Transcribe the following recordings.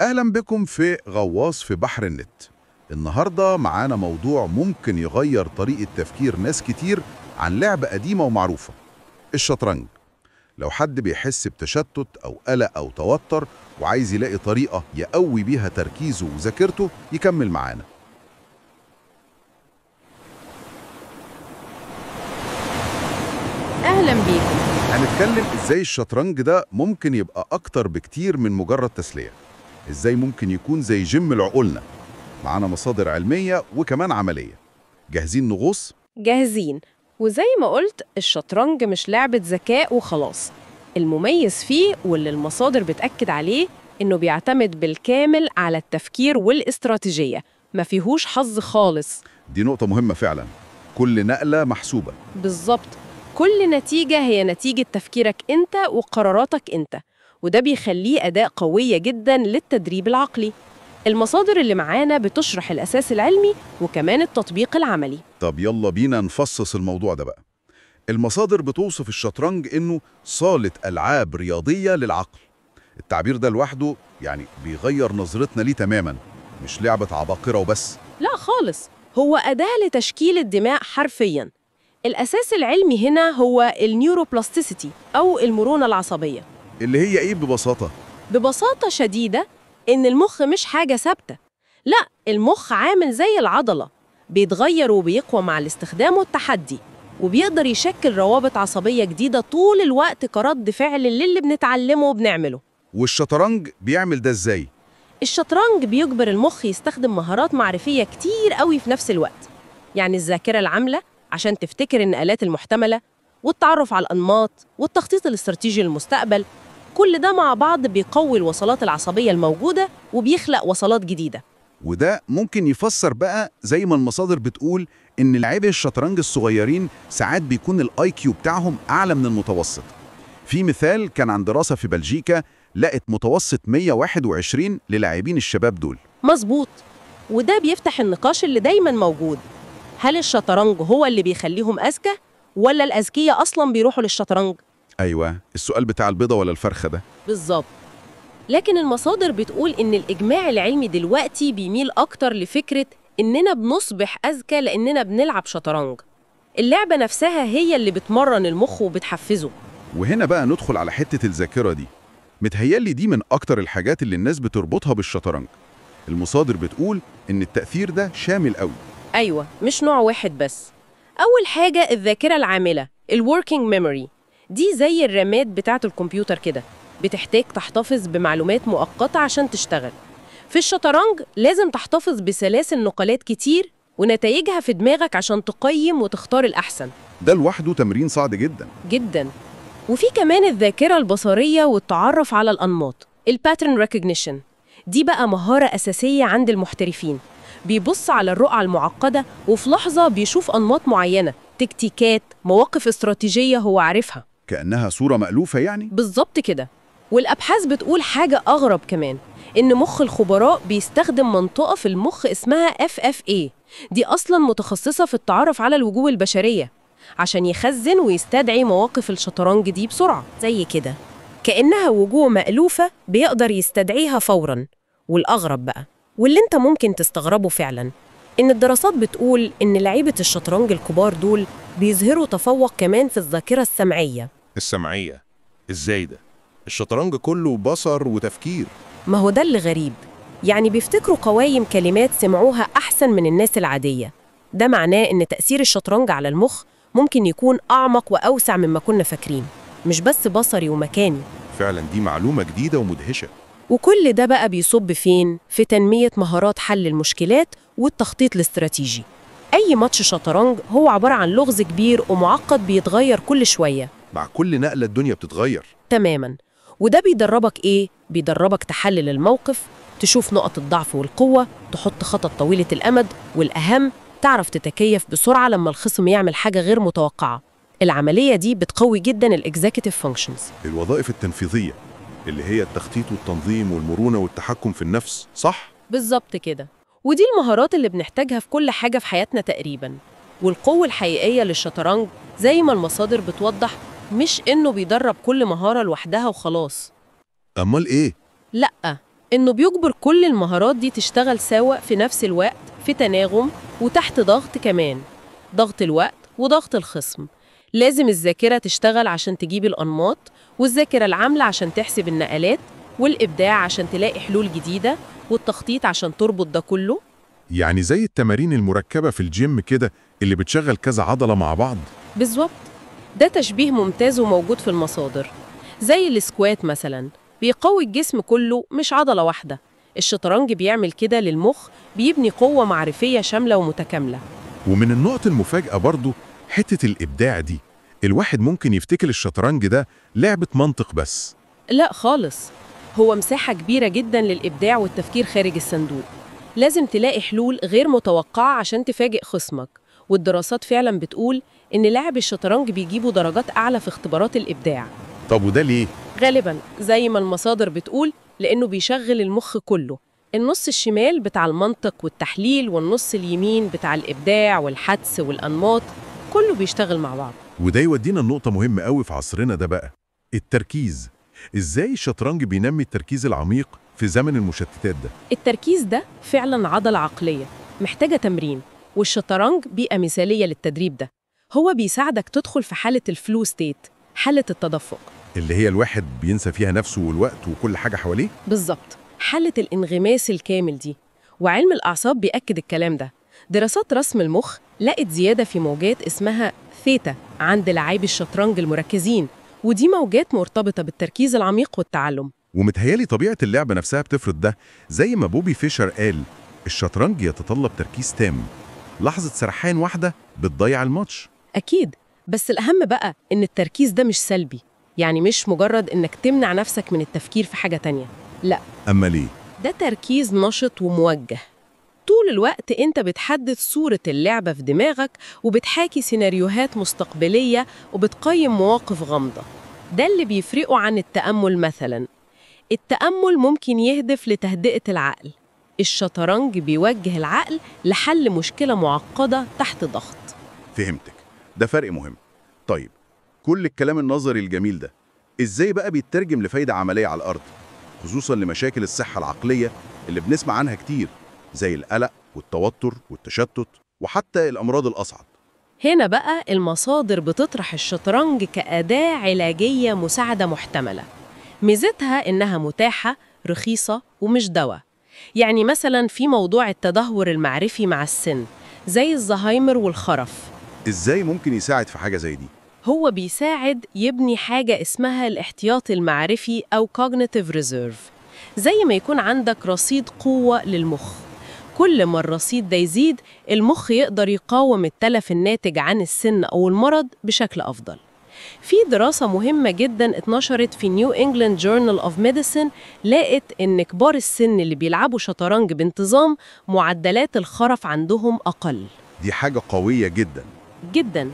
أهلا بكم في غواص في بحر النت النهاردة معانا موضوع ممكن يغير طريقة تفكير ناس كتير عن لعبة قديمة ومعروفة الشطرنج لو حد بيحس بتشتت أو قلق أو توتر وعايز يلاقي طريقة يقوي بيها تركيزه وذاكرته يكمل معانا أهلا بيكم هنتكلم إزاي الشطرنج ده ممكن يبقى أكتر بكتير من مجرد تسلية إزاي ممكن يكون زي جيم لعقولنا معانا مصادر علمية وكمان عملية جاهزين نغوص؟ جاهزين وزي ما قلت الشطرنج مش لعبة ذكاء وخلاص المميز فيه واللي المصادر بتأكد عليه إنه بيعتمد بالكامل على التفكير والاستراتيجية ما فيهوش حظ خالص دي نقطة مهمة فعلا كل نقلة محسوبة بالظبط كل نتيجة هي نتيجة تفكيرك أنت وقراراتك أنت وده بيخليه أداة قوية جدا للتدريب العقلي المصادر اللي معانا بتشرح الأساس العلمي وكمان التطبيق العملي طب يلا بينا نفصص الموضوع ده بقى المصادر بتوصف الشطرنج إنه صالة ألعاب رياضية للعقل التعبير ده لوحده يعني بيغير نظرتنا ليه تماما مش لعبة عباقرة وبس لا خالص هو أداة لتشكيل الدماء حرفياً الأساس العلمي هنا هو النيوروبلاستيسيتي أو المرونة العصبية اللي هي إيه ببساطة؟ ببساطة شديدة إن المخ مش حاجة ثابتة لا المخ عامل زي العضلة بيتغير وبيقوى مع الاستخدام والتحدي وبيقدر يشكل روابط عصبية جديدة طول الوقت كرد فعل للي بنتعلمه وبنعمله والشطرنج بيعمل ده إزاي؟ الشطرنج بيجبر المخ يستخدم مهارات معرفية كتير قوي في نفس الوقت يعني الذاكرة العاملة عشان تفتكر النقلات المحتملة والتعرف على الأنماط والتخطيط الاستراتيجي للمستقبل كل ده مع بعض بيقوي الوصلات العصبية الموجودة وبيخلق وصلات جديدة وده ممكن يفسر بقى زي ما المصادر بتقول إن لعيبة الشطرنج الصغيرين ساعات بيكون الاي كيو بتاعهم أعلى من المتوسط في مثال كان عن دراسة في بلجيكا لقت متوسط 121 للاعبين الشباب دول مظبوط وده بيفتح النقاش اللي دايما موجود هل الشطرنج هو اللي بيخليهم أذكى ولا الأذكية أصلا بيروحوا للشطرنج؟ أيوة السؤال بتاع البيضة ولا الفرخة ده بالظبط لكن المصادر بتقول إن الإجماع العلمي دلوقتي بيميل أكتر لفكرة إننا بنصبح أذكى لأننا بنلعب شطرنج اللعبة نفسها هي اللي بتمرن المخ وبتحفزه وهنا بقى ندخل على حتة الذاكرة دي متهيألي دي من أكتر الحاجات اللي الناس بتربطها بالشطرنج المصادر بتقول إن التأثير ده شامل قوي أيوة مش نوع واحد بس أول حاجة الذاكرة العاملة الوركينج ميموري دي زي الرامات بتاعة الكمبيوتر كده بتحتاج تحتفظ بمعلومات مؤقتة عشان تشتغل في الشطرنج لازم تحتفظ بسلاسل نقلات كتير ونتائجها في دماغك عشان تقيم وتختار الأحسن ده لوحده تمرين صعب جدا جدا وفي كمان الذاكرة البصرية والتعرف على الأنماط الباترن ريكوجنيشن دي بقى مهارة أساسية عند المحترفين بيبص على الرقعة المعقدة وفي لحظة بيشوف أنماط معينة تكتيكات مواقف استراتيجية هو عارفها كأنها صورة مألوفة يعني؟ بالظبط كده والأبحاث بتقول حاجة أغرب كمان إن مخ الخبراء بيستخدم منطقة في المخ اسمها FFA دي أصلا متخصصة في التعرف على الوجوه البشرية عشان يخزن ويستدعي مواقف الشطرنج دي بسرعة زي كده كأنها وجوه مألوفة بيقدر يستدعيها فوراً والأغرب بقى واللي انت ممكن تستغربه فعلاً إن الدراسات بتقول إن لعيبة الشطرنج الكبار دول بيظهروا تفوق كمان في الذاكرة السمعية السمعية إزاي ده؟ الشطرنج كله بصر وتفكير ما هو ده اللي غريب يعني بيفتكروا قوايم كلمات سمعوها أحسن من الناس العادية ده معناه إن تأثير الشطرنج على المخ ممكن يكون أعمق وأوسع مما كنا فاكرين مش بس بصري ومكاني فعلا دي معلومة جديدة ومدهشة وكل ده بقى بيصب فين؟ في تنمية مهارات حل المشكلات والتخطيط الاستراتيجي أي ماتش شطرنج هو عبارة عن لغز كبير ومعقد بيتغير كل شوية مع كل نقلة الدنيا بتتغير تماما وده بيدربك إيه؟ بيدربك تحلل الموقف تشوف نقط الضعف والقوة تحط خطط طويلة الأمد والأهم تعرف تتكيف بسرعة لما الخصم يعمل حاجة غير متوقعة العملية دي بتقوي جدا الاكزيكتيف فانكشنز الوظائف التنفيذية اللي هي التخطيط والتنظيم والمرونة والتحكم في النفس صح؟ بالظبط كده ودي المهارات اللي بنحتاجها في كل حاجة في حياتنا تقريبا والقوة الحقيقية للشطرنج زي ما المصادر بتوضح مش إنه بيدرب كل مهارة لوحدها وخلاص أمال إيه؟ لأ إنه بيجبر كل المهارات دي تشتغل سوا في نفس الوقت في تناغم وتحت ضغط كمان ضغط الوقت وضغط الخصم لازم الذاكرة تشتغل عشان تجيب الأنماط والذاكرة العاملة عشان تحسب النقلات والإبداع عشان تلاقي حلول جديدة والتخطيط عشان تربط ده كله يعني زي التمارين المركبة في الجيم كده اللي بتشغل كذا عضلة مع بعض بالظبط ده تشبيه ممتاز وموجود في المصادر زي السكوات مثلا بيقوي الجسم كله مش عضلة واحدة الشطرنج بيعمل كده للمخ بيبني قوة معرفية شاملة ومتكاملة ومن النقط المفاجاه برضه حتة الإبداع دي الواحد ممكن يفتكر الشطرنج ده لعبة منطق بس لا خالص هو مساحة كبيرة جدا للإبداع والتفكير خارج الصندوق لازم تلاقي حلول غير متوقعة عشان تفاجئ خصمك والدراسات فعلا بتقول إن لاعب الشطرنج بيجيبوا درجات أعلى في اختبارات الإبداع طب وده ليه؟ غالبا زي ما المصادر بتقول لأنه بيشغل المخ كله النص الشمال بتاع المنطق والتحليل والنص اليمين بتاع الإبداع والحدس والأنماط كله بيشتغل مع بعض وده يودينا لنقطة مهمة قوي في عصرنا ده بقى التركيز إزاي الشطرنج بينمي التركيز العميق في زمن المشتتات ده؟ التركيز ده فعلا عضلة عقلية محتاجة تمرين والشطرنج بيئة مثالية للتدريب ده هو بيساعدك تدخل في حالة الفلو ستيت حالة التدفق اللي هي الواحد بينسى فيها نفسه والوقت وكل حاجة حواليه؟ بالظبط حالة الانغماس الكامل دي وعلم الأعصاب بيأكد الكلام ده دراسات رسم المخ لقت زيادة في موجات اسمها ثيتا عند لعيب الشطرنج المركزين ودي موجات مرتبطة بالتركيز العميق والتعلم ومتهيالي طبيعة اللعبة نفسها بتفرض ده زي ما بوبي فيشر قال الشطرنج يتطلب تركيز تام لحظة سرحان واحدة بتضيع الماتش أكيد بس الأهم بقى إن التركيز ده مش سلبي يعني مش مجرد إنك تمنع نفسك من التفكير في حاجة تانية لا أما ليه؟ ده تركيز نشط وموجه طول الوقت أنت بتحدد صورة اللعبة في دماغك وبتحاكي سيناريوهات مستقبلية وبتقيم مواقف غامضة ده اللي بيفرقه عن التأمل مثلاً التأمل ممكن يهدف لتهدئة العقل الشطرنج بيوجه العقل لحل مشكلة معقدة تحت ضغط فهمتك ده فرق مهم طيب كل الكلام النظري الجميل ده ازاي بقى بيترجم لفايدة عملية على الأرض خصوصا لمشاكل الصحة العقلية اللي بنسمع عنها كتير زي القلق والتوتر والتشتت وحتى الأمراض الأصعب هنا بقى المصادر بتطرح الشطرنج كأداة علاجية مساعدة محتملة ميزتها إنها متاحة رخيصة ومش دواء يعني مثلا في موضوع التدهور المعرفي مع السن زي الزهايمر والخرف ازاي ممكن يساعد في حاجه زي دي هو بيساعد يبني حاجه اسمها الاحتياطي المعرفي او cognitive reserve زي ما يكون عندك رصيد قوه للمخ كل ما الرصيد ده يزيد المخ يقدر يقاوم التلف الناتج عن السن او المرض بشكل افضل في دراسة مهمة جدا اتنشرت في نيو انجلاند جورنال اوف ميديسن لقت ان كبار السن اللي بيلعبوا شطرنج بانتظام معدلات الخرف عندهم اقل دي حاجة قوية جدا جدا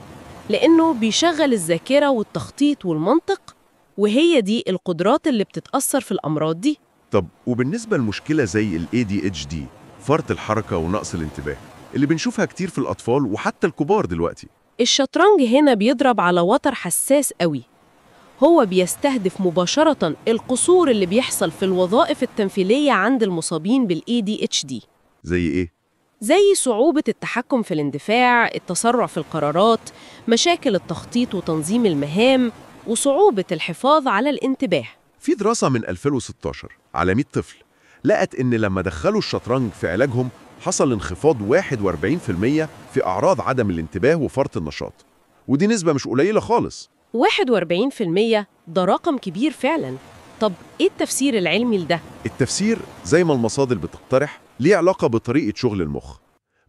لأنه بيشغل الذاكرة والتخطيط والمنطق وهي دي القدرات اللي بتتأثر في الأمراض دي طب وبالنسبة لمشكلة زي الاي دي اتش دي فرط الحركة ونقص الانتباه اللي بنشوفها كتير في الأطفال وحتى الكبار دلوقتي الشطرنج هنا بيضرب على وتر حساس قوي هو بيستهدف مباشرة القصور اللي بيحصل في الوظائف التنفيذية عند المصابين بالاي دي اتش دي زي إيه؟ زي صعوبة التحكم في الاندفاع، التسرع في القرارات، مشاكل التخطيط وتنظيم المهام، وصعوبة الحفاظ على الانتباه. في دراسة من 2016 على 100 طفل لقت إن لما دخلوا الشطرنج في علاجهم حصل انخفاض 41% في أعراض عدم الانتباه وفرط النشاط. ودي نسبة مش قليلة خالص. 41% ده رقم كبير فعلاً. طب إيه التفسير العلمي لده؟ التفسير زي ما المصادر بتقترح ليه علاقة بطريقة شغل المخ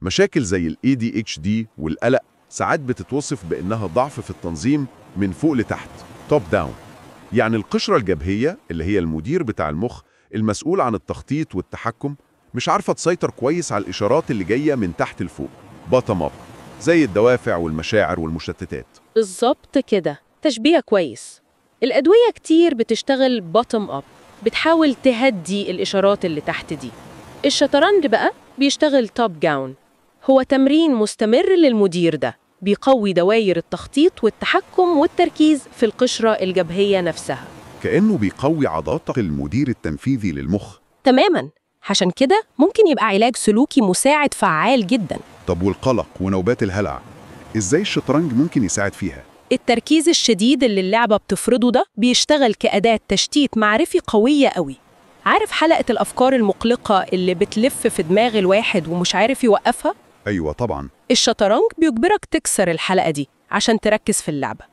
مشاكل زي الـ ADHD والقلق ساعات بتتوصف بأنها ضعف في التنظيم من فوق لتحت توب داون يعني القشرة الجبهية اللي هي المدير بتاع المخ المسؤول عن التخطيط والتحكم مش عارفة تسيطر كويس على الإشارات اللي جاية من تحت لفوق bottom اب زي الدوافع والمشاعر والمشتتات بالظبط كده تشبيه كويس الأدوية كتير بتشتغل bottom اب بتحاول تهدي الإشارات اللي تحت دي الشطرنج بقى بيشتغل توب جاون هو تمرين مستمر للمدير ده بيقوي دواير التخطيط والتحكم والتركيز في القشرة الجبهية نفسها كأنه بيقوي عضلات المدير التنفيذي للمخ تماما عشان كده ممكن يبقى علاج سلوكي مساعد فعال جدا طب والقلق ونوبات الهلع ازاي الشطرنج ممكن يساعد فيها التركيز الشديد اللي اللعبة بتفرضه ده بيشتغل كأداة تشتيت معرفي قوية قوي عارف حلقة الأفكار المقلقة اللي بتلف في دماغ الواحد ومش عارف يوقفها؟ أيوة طبعا الشطرنج بيجبرك تكسر الحلقة دي عشان تركز في اللعبة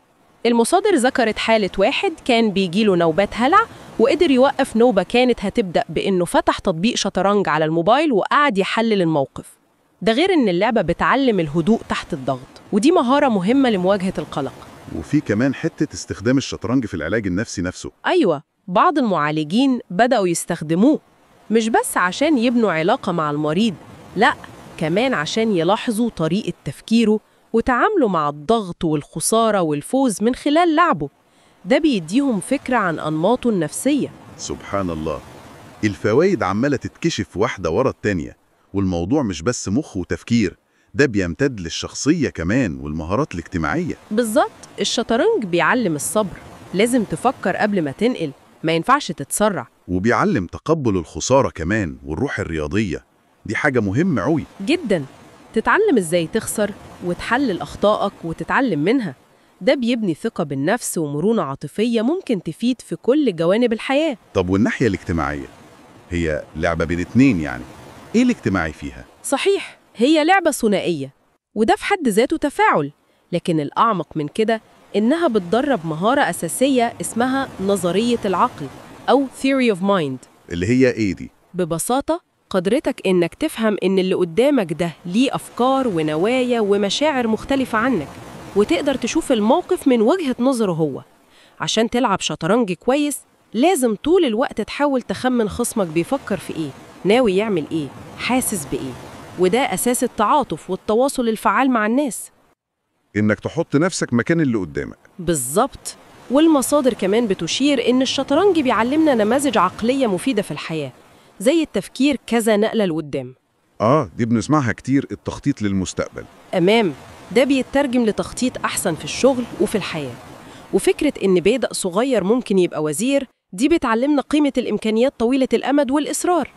المصادر ذكرت حالة واحد كان بيجيله نوبات هلع وقدر يوقف نوبة كانت هتبدأ بإنه فتح تطبيق شطرنج على الموبايل وقعد يحلل الموقف ده غير إن اللعبة بتعلم الهدوء تحت الضغط ودي مهارة مهمة لمواجهة القلق وفي كمان حتة استخدام الشطرنج في العلاج النفسي نفسه أيوة بعض المعالجين بدأوا يستخدموه مش بس عشان يبنوا علاقة مع المريض لأ كمان عشان يلاحظوا طريقة تفكيره وتعامله مع الضغط والخسارة والفوز من خلال لعبه ده بيديهم فكرة عن أنماطه النفسية سبحان الله الفوائد عمالة تتكشف واحدة ورا التانية والموضوع مش بس مخ وتفكير ده بيمتد للشخصية كمان والمهارات الاجتماعية بالظبط الشطرنج بيعلم الصبر لازم تفكر قبل ما تنقل ما ينفعش تتسرع وبيعلم تقبل الخسارة كمان والروح الرياضية دي حاجة مهمة قوي جدا تتعلم ازاي تخسر وتحلل أخطائك وتتعلم منها ده بيبني ثقة بالنفس ومرونة عاطفية ممكن تفيد في كل جوانب الحياة طب والناحية الاجتماعية هي لعبة بين اتنين يعني ايه الاجتماعي فيها؟ صحيح هي لعبة ثنائية وده في حد ذاته تفاعل لكن الأعمق من كده إنها بتدرب مهارة أساسية اسمها نظرية العقل أو Theory of Mind اللي هي إيه دي؟ ببساطة قدرتك إنك تفهم إن اللي قدامك ده ليه أفكار ونوايا ومشاعر مختلفة عنك وتقدر تشوف الموقف من وجهة نظره هو عشان تلعب شطرنج كويس لازم طول الوقت تحاول تخمن خصمك بيفكر في إيه ناوي يعمل إيه حاسس بإيه وده أساس التعاطف والتواصل الفعال مع الناس إنك تحط نفسك مكان اللي قدامك بالظبط والمصادر كمان بتشير إن الشطرنج بيعلمنا نماذج عقلية مفيدة في الحياة زي التفكير كذا نقلة لقدام آه دي بنسمعها كتير التخطيط للمستقبل أمام ده بيترجم لتخطيط أحسن في الشغل وفي الحياة وفكرة إن بادئ صغير ممكن يبقى وزير دي بتعلمنا قيمة الإمكانيات طويلة الأمد والإصرار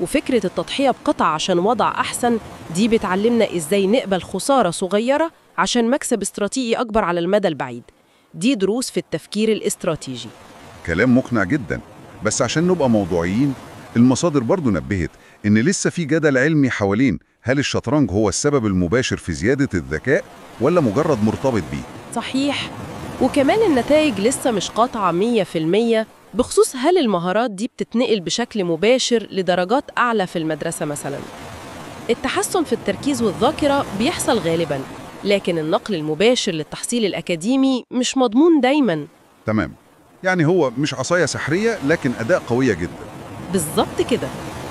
وفكرة التضحية بقطع عشان وضع أحسن دي بتعلمنا إزاي نقبل خسارة صغيرة عشان مكسب استراتيجي أكبر على المدى البعيد دي دروس في التفكير الاستراتيجي كلام مقنع جدا بس عشان نبقى موضوعيين المصادر برضو نبهت إن لسه في جدل علمي حوالين هل الشطرنج هو السبب المباشر في زيادة الذكاء ولا مجرد مرتبط بيه صحيح وكمان النتائج لسه مش قاطعة 100% بخصوص هل المهارات دي بتتنقل بشكل مباشر لدرجات أعلى في المدرسة مثلاً التحسن في التركيز والذاكرة بيحصل غالباً لكن النقل المباشر للتحصيل الأكاديمي مش مضمون دايماً تمام يعني هو مش عصاية سحرية لكن أداة قوية جدا بالظبط كده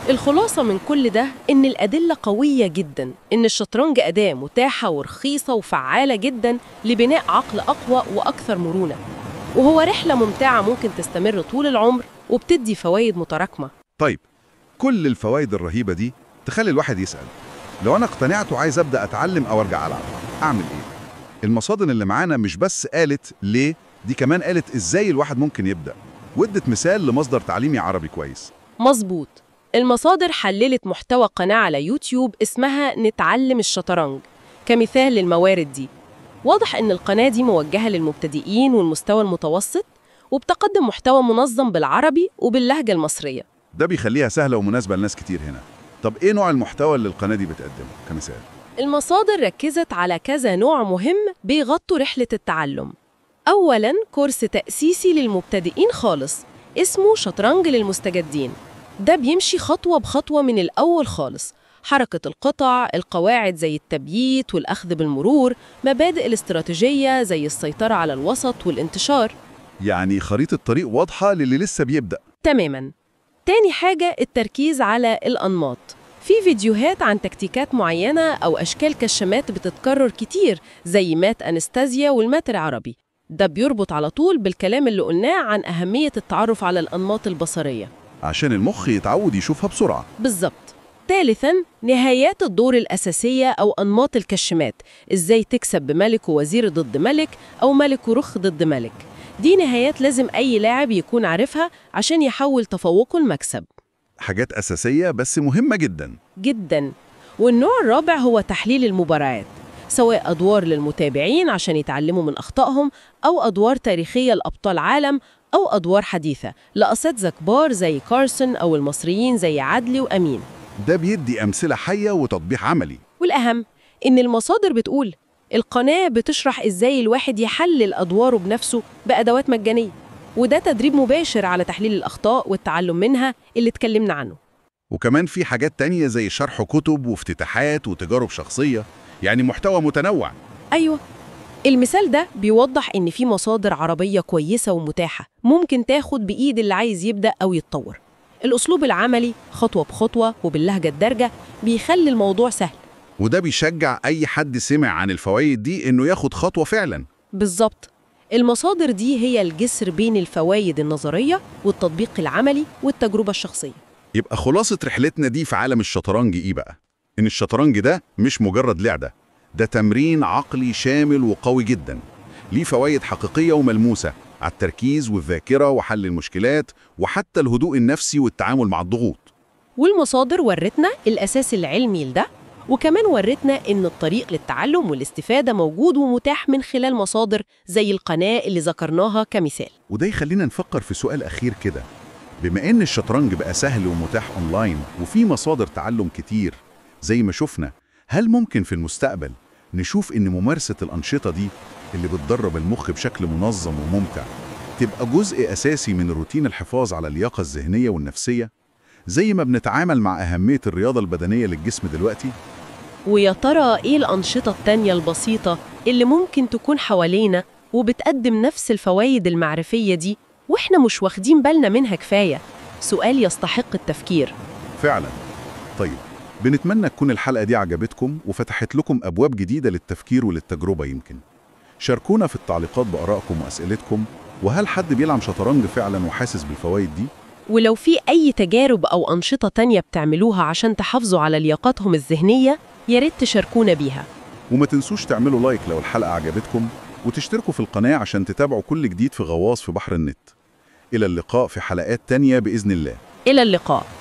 الخلاصة من كل ده إن الأدلة قوية جدا إن الشطرنج أداة متاحة ورخيصة وفعالة جدا لبناء عقل أقوى وأكثر مرونة وهو رحلة ممتعة ممكن تستمر طول العمر وبتدي فوائد متراكمة طيب كل الفوائد الرهيبة دي تخلي الواحد يسأل لو أنا اقتنعت وعايز أبدأ أتعلم أو أرجع ألعب أعمل إيه؟ المصادر اللي معانا مش بس قالت ليه دي كمان قالت إزاي الواحد ممكن يبدأ وادت مثال لمصدر تعليمي عربي كويس مظبوط المصادر حللت محتوى قناة على يوتيوب اسمها نتعلم الشطرنج كمثال للموارد دي واضح إن القناة دي موجهة للمبتدئين والمستوى المتوسط وبتقدم محتوى منظم بالعربي وباللهجة المصرية ده بيخليها سهلة ومناسبة لناس كتير هنا طب إيه نوع المحتوى اللي القناة دي بتقدمه كمثال؟ المصادر ركزت على كذا نوع مهم بيغطوا رحلة التعلم أولاً كورس تأسيسي للمبتدئين خالص اسمه شطرنج للمستجدين ده بيمشي خطوة بخطوة من الأول خالص حركة القطع، القواعد زي التبييت والأخذ بالمرور، مبادئ الاستراتيجية زي السيطرة على الوسط والانتشار يعني خريطة طريق واضحة للي لسه بيبدأ تماماً تاني حاجة التركيز على الأنماط في فيديوهات عن تكتيكات معينة أو أشكال كشمات بتتكرر كتير زي مات أنستازيا والمات العربي ده بيربط على طول بالكلام اللي قلناه عن أهمية التعرف على الأنماط البصرية عشان المخ يتعود يشوفها بسرعة بالظبط ثالثا نهايات الدور الأساسية أو أنماط الكشمات إزاي تكسب بملك ووزير ضد ملك أو ملك ورخ ضد ملك دي نهايات لازم أي لاعب يكون عارفها عشان يحول تفوقه لمكسب حاجات أساسية بس مهمة جدا جدا والنوع الرابع هو تحليل المباريات سواء أدوار للمتابعين عشان يتعلموا من أخطائهم أو أدوار تاريخية لأبطال عالم أو أدوار حديثة لأساتذة كبار زي كارسون أو المصريين زي عدلي وأمين ده بيدي أمثلة حية وتطبيق عملي والأهم إن المصادر بتقول القناة بتشرح إزاي الواحد يحلل أدواره بنفسه بأدوات مجانية وده تدريب مباشر على تحليل الأخطاء والتعلم منها اللي اتكلمنا عنه وكمان في حاجات تانية زي شرح كتب وافتتاحات وتجارب شخصية يعني محتوى متنوع أيوة المثال ده بيوضح إن في مصادر عربية كويسة ومتاحة ممكن تاخد بإيد اللي عايز يبدأ أو يتطور الأسلوب العملي خطوة بخطوة وباللهجة الدارجة بيخلي الموضوع سهل وده بيشجع أي حد سمع عن الفوائد دي إنه ياخد خطوة فعلا بالظبط المصادر دي هي الجسر بين الفوائد النظرية والتطبيق العملي والتجربة الشخصية يبقى خلاصة رحلتنا دي في عالم الشطرنج إيه بقى؟ إن الشطرنج ده مش مجرد لعبة ده تمرين عقلي شامل وقوي جدا ليه فوائد حقيقية وملموسة على التركيز والذاكرة وحل المشكلات وحتى الهدوء النفسي والتعامل مع الضغوط والمصادر ورتنا الأساس العلمي لده وكمان ورتنا إن الطريق للتعلم والاستفادة موجود ومتاح من خلال مصادر زي القناة اللي ذكرناها كمثال وده يخلينا نفكر في سؤال أخير كده بما إن الشطرنج بقى سهل ومتاح أونلاين وفي مصادر تعلم كتير زي ما شفنا هل ممكن في المستقبل نشوف إن ممارسة الأنشطة دي اللي بتدرب المخ بشكل منظم وممتع تبقى جزء أساسي من روتين الحفاظ على اللياقة الذهنية والنفسية زي ما بنتعامل مع أهمية الرياضة البدنية للجسم دلوقتي ويا ترى إيه الأنشطة التانية البسيطة اللي ممكن تكون حوالينا وبتقدم نفس الفوايد المعرفية دي وإحنا مش واخدين بالنا منها كفاية سؤال يستحق التفكير فعلا طيب بنتمنى تكون الحلقة دي عجبتكم وفتحت لكم أبواب جديدة للتفكير وللتجربة يمكن شاركونا في التعليقات بآرائكم وأسئلتكم وهل حد بيلعب شطرنج فعلا وحاسس بالفوائد دي؟ ولو في أي تجارب أو أنشطة تانية بتعملوها عشان تحافظوا على لياقاتهم الذهنية يا ريت تشاركونا بيها وما تنسوش تعملوا لايك لو الحلقة عجبتكم وتشتركوا في القناة عشان تتابعوا كل جديد في غواص في بحر النت إلى اللقاء في حلقات تانية بإذن الله إلى اللقاء